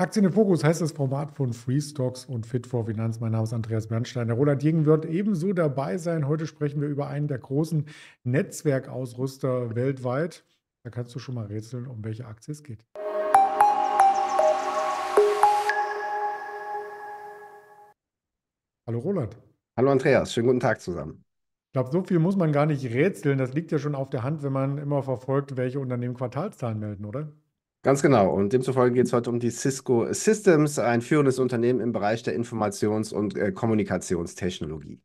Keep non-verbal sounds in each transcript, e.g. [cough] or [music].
Aktien im Fokus heißt das Format von Free Stocks und Fit for Finanz. Mein Name ist Andreas Bernstein. Der Roland Jegen wird ebenso dabei sein. Heute sprechen wir über einen der großen Netzwerkausrüster weltweit. Da kannst du schon mal rätseln, um welche Aktie es geht. Hallo Roland. Hallo Andreas, schönen guten Tag zusammen. Ich glaube, so viel muss man gar nicht rätseln. Das liegt ja schon auf der Hand, wenn man immer verfolgt, welche Unternehmen Quartalszahlen melden, oder? Ganz genau. Und demzufolge geht es heute um die Cisco Systems, ein führendes Unternehmen im Bereich der Informations- und äh, Kommunikationstechnologie.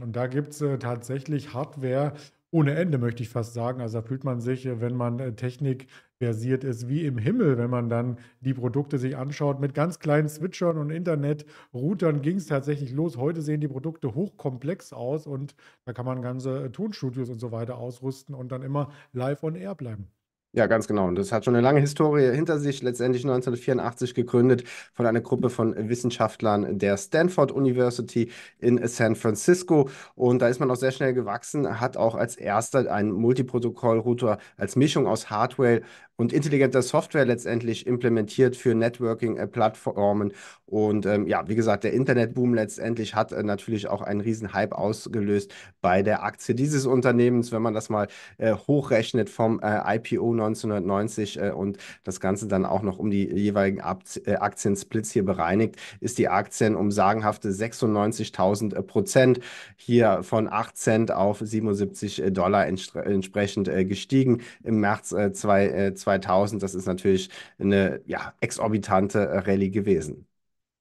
Und da gibt es äh, tatsächlich Hardware ohne Ende, möchte ich fast sagen. Also da fühlt man sich, äh, wenn man äh, Technik versiert ist, wie im Himmel, wenn man dann die Produkte sich anschaut. Mit ganz kleinen Switchern und Internet-Routern ging es tatsächlich los. Heute sehen die Produkte hochkomplex aus und da kann man ganze äh, Tonstudios und so weiter ausrüsten und dann immer live on air bleiben. Ja, ganz genau. Und das hat schon eine lange Historie hinter sich, letztendlich 1984 gegründet von einer Gruppe von Wissenschaftlern der Stanford University in San Francisco. Und da ist man auch sehr schnell gewachsen, hat auch als erster einen Multiprotokoll-Router als Mischung aus Hardware und intelligenter Software letztendlich implementiert für Networking-Plattformen. Und ähm, ja, wie gesagt, der Internetboom letztendlich hat äh, natürlich auch einen riesen Hype ausgelöst bei der Aktie dieses Unternehmens, wenn man das mal äh, hochrechnet vom äh, IPO 1990 äh, und das Ganze dann auch noch um die jeweiligen äh, Aktiensplits hier bereinigt, ist die Aktien um sagenhafte 96.000 äh, Prozent hier von 8 Cent auf 77 äh, Dollar entsprechend äh, gestiegen im März äh, 2000. Das ist natürlich eine ja, exorbitante Rallye gewesen.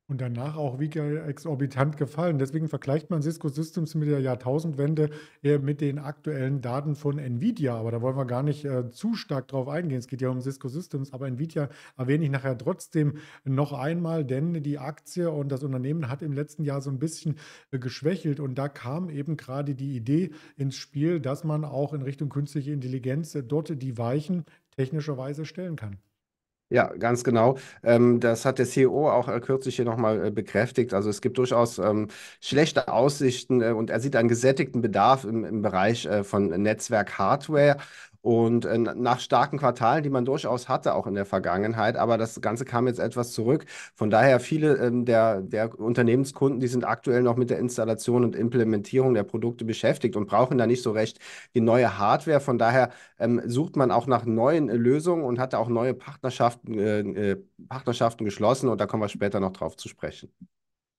Und danach auch wie exorbitant gefallen. Deswegen vergleicht man Cisco Systems mit der Jahrtausendwende eher mit den aktuellen Daten von Nvidia. Aber da wollen wir gar nicht äh, zu stark drauf eingehen. Es geht ja um Cisco Systems. Aber Nvidia erwähne ich nachher trotzdem noch einmal, denn die Aktie und das Unternehmen hat im letzten Jahr so ein bisschen äh, geschwächelt. Und da kam eben gerade die Idee ins Spiel, dass man auch in Richtung künstliche Intelligenz äh, dort die Weichen technischerweise stellen kann. Ja, ganz genau. Ähm, das hat der CEO auch äh, kürzlich hier nochmal äh, bekräftigt. Also es gibt durchaus ähm, schlechte Aussichten äh, und er sieht einen gesättigten Bedarf im, im Bereich äh, von Netzwerk-Hardware. Und äh, nach starken Quartalen, die man durchaus hatte, auch in der Vergangenheit, aber das Ganze kam jetzt etwas zurück. Von daher, viele ähm, der, der Unternehmenskunden, die sind aktuell noch mit der Installation und Implementierung der Produkte beschäftigt und brauchen da nicht so recht die neue Hardware. Von daher ähm, sucht man auch nach neuen äh, Lösungen und hat da auch neue Partnerschaften, äh, äh, Partnerschaften geschlossen und da kommen wir später noch drauf zu sprechen.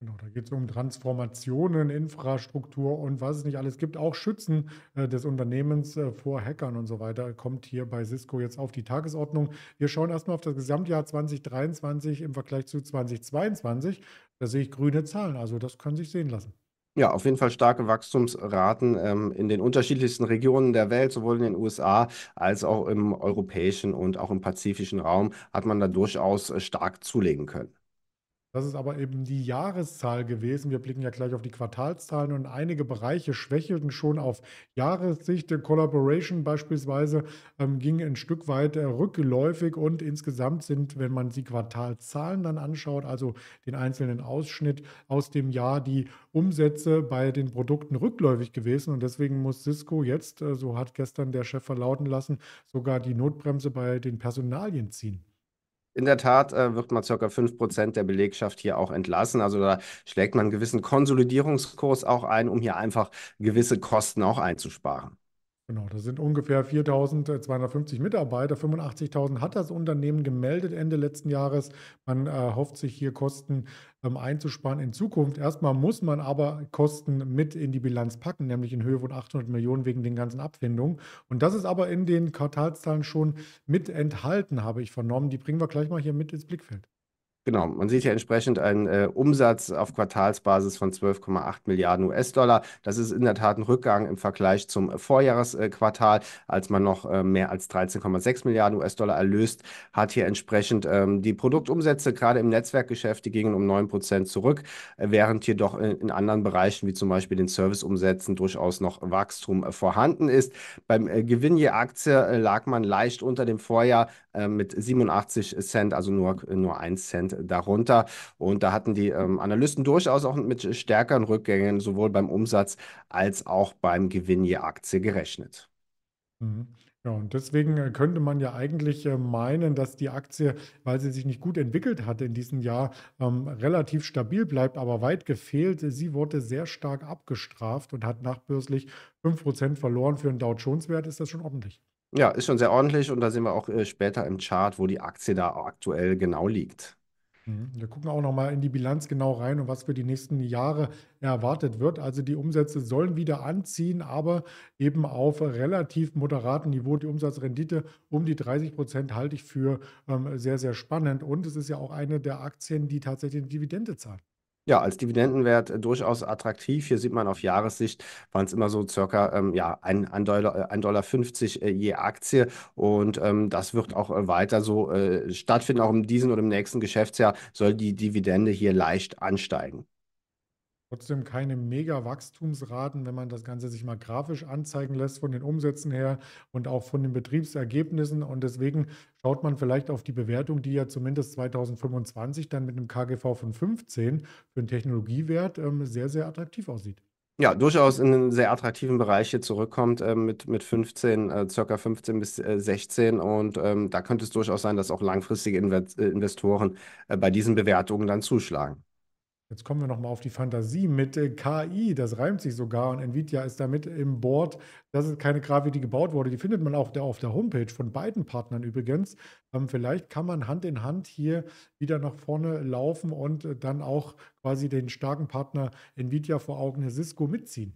Genau, da geht es um Transformationen, Infrastruktur und was es nicht alles gibt. Auch Schützen äh, des Unternehmens äh, vor Hackern und so weiter kommt hier bei Cisco jetzt auf die Tagesordnung. Wir schauen erstmal auf das Gesamtjahr 2023 im Vergleich zu 2022. Da sehe ich grüne Zahlen, also das kann sich sehen lassen. Ja, auf jeden Fall starke Wachstumsraten ähm, in den unterschiedlichsten Regionen der Welt, sowohl in den USA als auch im europäischen und auch im pazifischen Raum, hat man da durchaus äh, stark zulegen können. Das ist aber eben die Jahreszahl gewesen. Wir blicken ja gleich auf die Quartalszahlen und einige Bereiche schwächelten schon auf Jahressicht. Collaboration beispielsweise ähm, ging ein Stück weit äh, rückläufig und insgesamt sind, wenn man die Quartalszahlen dann anschaut, also den einzelnen Ausschnitt aus dem Jahr, die Umsätze bei den Produkten rückläufig gewesen. Und deswegen muss Cisco jetzt, äh, so hat gestern der Chef verlauten lassen, sogar die Notbremse bei den Personalien ziehen in der Tat äh, wird man ca. 5% der Belegschaft hier auch entlassen. Also da schlägt man einen gewissen Konsolidierungskurs auch ein, um hier einfach gewisse Kosten auch einzusparen. Genau, das sind ungefähr 4.250 Mitarbeiter. 85.000 hat das Unternehmen gemeldet Ende letzten Jahres. Man äh, hofft sich hier Kosten ähm, einzusparen in Zukunft. Erstmal muss man aber Kosten mit in die Bilanz packen, nämlich in Höhe von 800 Millionen wegen den ganzen Abfindungen. Und das ist aber in den Quartalszahlen schon mit enthalten, habe ich vernommen. Die bringen wir gleich mal hier mit ins Blickfeld. Genau, man sieht hier entsprechend einen äh, Umsatz auf Quartalsbasis von 12,8 Milliarden US-Dollar. Das ist in der Tat ein Rückgang im Vergleich zum äh, Vorjahresquartal, als man noch äh, mehr als 13,6 Milliarden US-Dollar erlöst hat. Hier entsprechend ähm, die Produktumsätze, gerade im Netzwerkgeschäft, die gingen um 9 Prozent zurück, äh, während hier doch in, in, anderen Bereichen, wie zum Beispiel den Serviceumsätzen, durchaus noch Wachstum äh, vorhanden ist. Beim äh, Gewinn je Aktie lag man leicht unter dem Vorjahr mit 87 Cent, also nur, nur 1 Cent darunter. Und da hatten die ähm, Analysten durchaus auch mit stärkeren Rückgängen sowohl beim Umsatz als auch beim Gewinn je Aktie gerechnet. Mhm. Ja, und deswegen äh, könnte man ja eigentlich äh, meinen, dass die Aktie, weil sie sich nicht gut entwickelt hatte in diesem Jahr, ähm, relativ stabil bleibt, aber weit gefehlt. Sie wurde sehr stark abgestraft und hat nachbörslich 5% verloren. Für einen Dow Jones-Wert ist das schon ordentlich. Ja, ist schon sehr ordentlich und da sehen wir auch äh, später im Chart, wo die Aktie da aktuell genau liegt. Mhm. Wir gucken auch nochmal in die Bilanz genau rein und was für die nächsten Jahre erwartet wird. Also die Umsätze sollen wieder anziehen, aber eben auf relativ moderatem Niveau. Die Umsatzrendite um die 30 Prozent halte ich für ähm, sehr, sehr spannend. Und es ist ja auch eine der Aktien, die tatsächlich eine Dividende zahlen. Ja, als Dividendenwert äh, durchaus attraktiv. Hier sieht man auf Jahressicht, waren es immer so circa ähm, ja, 1,50 Dollar, 1 äh, Dollar 50, äh, je Aktie. Und ähm, das wird auch äh, weiter so äh, stattfinden. Auch in diesem oder im nächsten Geschäftsjahr soll die Dividende hier leicht ansteigen. Trotzdem keine mega Wachstumsraten, wenn man das Ganze sich mal grafisch anzeigen lässt von den Umsätzen her und auch von den Betriebsergebnissen. Und deswegen schaut man vielleicht auf die Bewertung, die ja zumindest 2025 dann mit einem KGV von 15 für einen Technologiewert ähm, sehr, sehr attraktiv aussieht ja, durchaus in einen sehr attraktiven Bereich hier zurückkommt äh, mit, mit 15, äh, circa 15 bis äh, 16. Und ähm, da könnte es durchaus sein, dass auch langfristige Inve äh, Investoren äh, bei diesen Bewertungen dann zuschlagen. Jetzt kommen wir nochmal auf die Fantasie mit äh, KI. Das reimt sich sogar und Nvidia ist damit im Board. Das ist keine Grafik, die gebaut wurde. Die findet man auch auf der Homepage von beiden Partnern übrigens. Ähm, vielleicht kann man Hand in Hand hier wieder nach vorne laufen und äh, dann auch quasi den starken Partner Nvidia vor Augen, Cisco, mitziehen.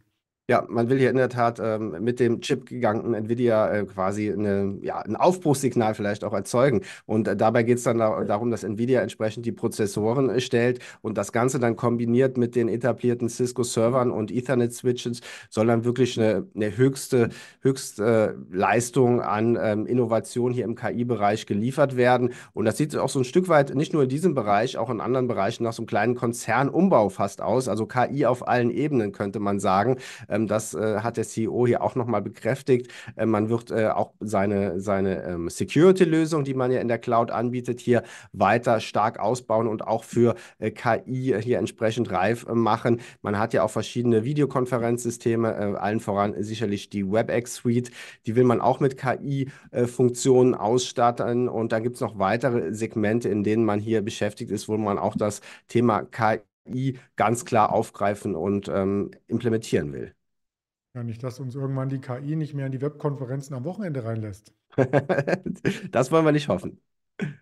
Ja, man will hier in der Tat ähm, mit dem Chip-Giganten Nvidia äh, quasi eine, ja, ein Aufbruchssignal vielleicht auch erzeugen. Und äh, dabei geht es dann da darum, dass Nvidia entsprechend die Prozessoren äh, stellt und das Ganze dann kombiniert mit den etablierten Cisco-Servern und Ethernet-Switches soll dann wirklich eine, eine höchste, höchste äh, Leistung an ähm, Innovation hier im KI-Bereich geliefert werden. Und das sieht auch so ein Stück weit nicht nur in diesem Bereich, auch in anderen Bereichen nach so einem kleinen Konzernumbau fast aus. Also KI auf allen Ebenen könnte man sagen. Ähm, das äh, hat der CEO hier auch nochmal bekräftigt. Äh, man wird äh, auch seine, seine ähm, Security-Lösung, die man ja in der Cloud anbietet, hier weiter stark ausbauen und auch für KI hier entsprechend reif machen. Man hat ja auch verschiedene Videokonferenzsysteme, allen voran sicherlich die WebEx-Suite. Die will man auch mit KI-Funktionen ausstatten. Und da gibt es noch weitere Segmente, in denen man hier beschäftigt ist, wo man auch das Thema KI ganz klar aufgreifen und ähm, implementieren will. Ja, nicht, dass uns irgendwann die KI nicht mehr in die Webkonferenzen am Wochenende reinlässt. [laughs] das wollen wir nicht hoffen.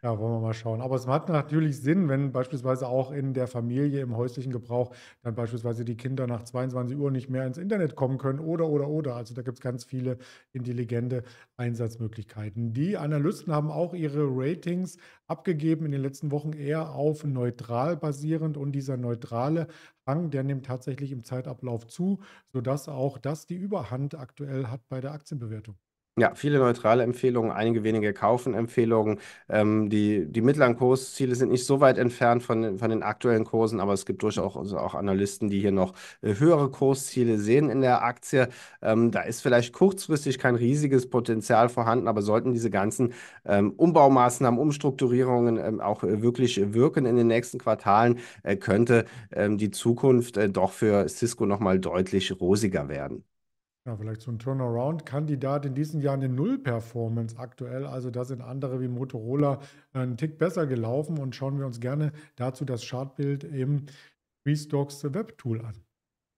Ja, wollen wir mal schauen. Aber es macht natürlich Sinn, wenn beispielsweise auch in der Familie im häuslichen Gebrauch dann beispielsweise die Kinder nach 22 Uhr nicht mehr ins Internet kommen können oder, oder, oder. Also da gibt es ganz viele intelligente Einsatzmöglichkeiten. Die Analysten haben auch ihre Ratings abgegeben in den letzten Wochen eher auf neutral basierend und dieser neutrale Hang, der nimmt tatsächlich im Zeitablauf zu, sodass auch das die Überhand aktuell hat bei der Aktienbewertung. Ja, viele neutrale Empfehlungen, einige wenige kaufen Ähm, die, die mittleren Kursziele sind nicht so weit entfernt von, den- von den aktuellen Kursen, aber es gibt durchaus also auch Analysten, die hier noch äh, höhere Kursziele sehen in der Aktie. Ähm, da ist vielleicht kurzfristig kein riesiges Potenzial vorhanden, aber sollten diese ganzen ähm, Umbaumaßnahmen, Umstrukturierungen ähm, auch äh, wirklich wirken in den nächsten Quartalen, äh, könnte ähm, die Zukunft äh, doch für Cisco nochmal deutlich rosiger werden. Ja, vielleicht so ein Turnaround-Kandidat in diesen Jahren eine Null-Performance aktuell. Also da sind andere wie Motorola äh, einen Tick besser gelaufen und schauen wir uns gerne dazu das Chartbild im Restocks Web-Tool an.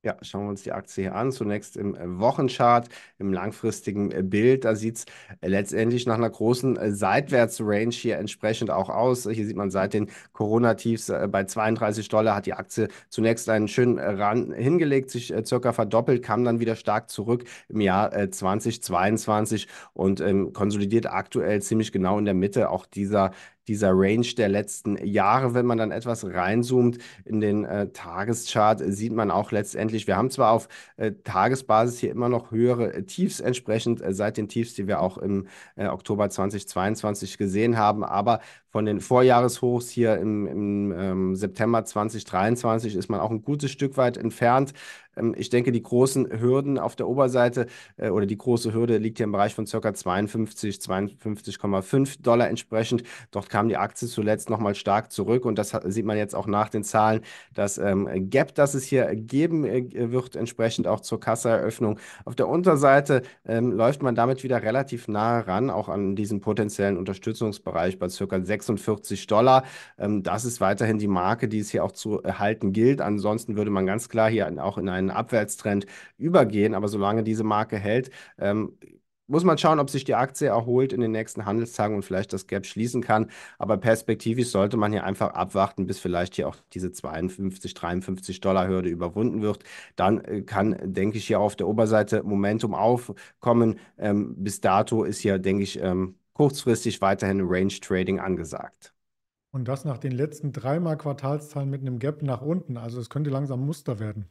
Ja, schauen wir uns die Aktie hier an. Zunächst im äh, Wochenchart, im langfristigen äh, Bild. Da sieht es äh, letztendlich nach einer großen Seitwärtsrange hier entsprechend auch aus. Hier sieht man seit den Corona-Tiefs bei 32 Dollar hat die Aktie zunächst einen schönen Rand hingelegt, sich circa verdoppelt, kam dann wieder stark zurück im Jahr 2022 und ähm, konsolidiert aktuell ziemlich genau in der Mitte auch dieser dieser Range der letzten Jahre. Wenn man dann etwas reinzoomt in den äh, Tageschart, sieht man auch letztendlich, wir haben zwar auf äh, Tagesbasis hier immer noch höhere äh, Tiefs entsprechend äh, seit den Tiefs, die wir auch im äh, Oktober 2022 gesehen haben, aber von den Vorjahreshochs hier im, im ähm, September 2023 ist man auch ein gutes Stück weit entfernt. Ähm, ich denke, die großen Hürden auf der Oberseite äh, oder die große Hürde liegt hier im Bereich von ca. 52, 52,5 Dollar entsprechend. Dort kam die Aktie zuletzt nochmal stark zurück und das sieht man jetzt auch nach den Zahlen. Das ähm, Gap, das es hier geben äh, wird, entsprechend auch zur Kassaeröffnung. Auf der Unterseite ähm, läuft man damit wieder relativ nah ran, auch an diesen potenziellen Unterstützungsbereich bei ca. 46 Dollar. das ist weiterhin die Marke, die es hier auch zu erhalten gilt. Ansonsten würde man ganz klar hier auch in einen einen Abwärtstrend übergehen. Aber solange diese Marke hält, ähm, muss man schauen, ob sich die Aktie erholt in den nächsten Handelstagen und vielleicht das Gap schließen kann. Aber perspektivisch sollte man hier einfach abwarten, bis vielleicht hier auch diese 52, 53 Dollar Hürde überwunden wird. Dann äh, kann, denke ich, hier auf der Oberseite Momentum aufkommen. Ähm, bis dato ist hier, denke ich, ähm, kurzfristig weiterhin Range Trading angesagt. Und das nach den letzten dreimal Quartalszahlen mit einem Gap nach unten. Also es könnte langsam Muster werden.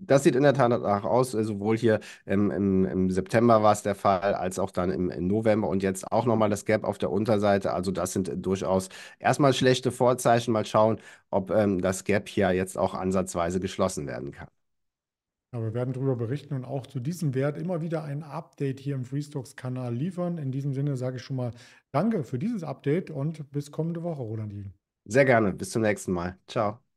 Das sieht in der Tat danach aus, äh, sowohl hier im, im, im September war es der Fall, als auch dann im, im November und jetzt auch nochmal das Gap auf der Unterseite. Also das sind durchaus erstmal schlechte Vorzeichen. Mal schauen, ob ähm, das Gap hier jetzt auch ansatzweise geschlossen werden kann. Ja, wir werden darüber berichten und auch zu diesem Wert immer wieder ein Update hier im Freestocks-Kanal liefern. In diesem Sinne sage ich schon mal Danke für dieses Update und bis kommende Woche, Rolandin. Sehr gerne. Bis zum nächsten Mal. Ciao.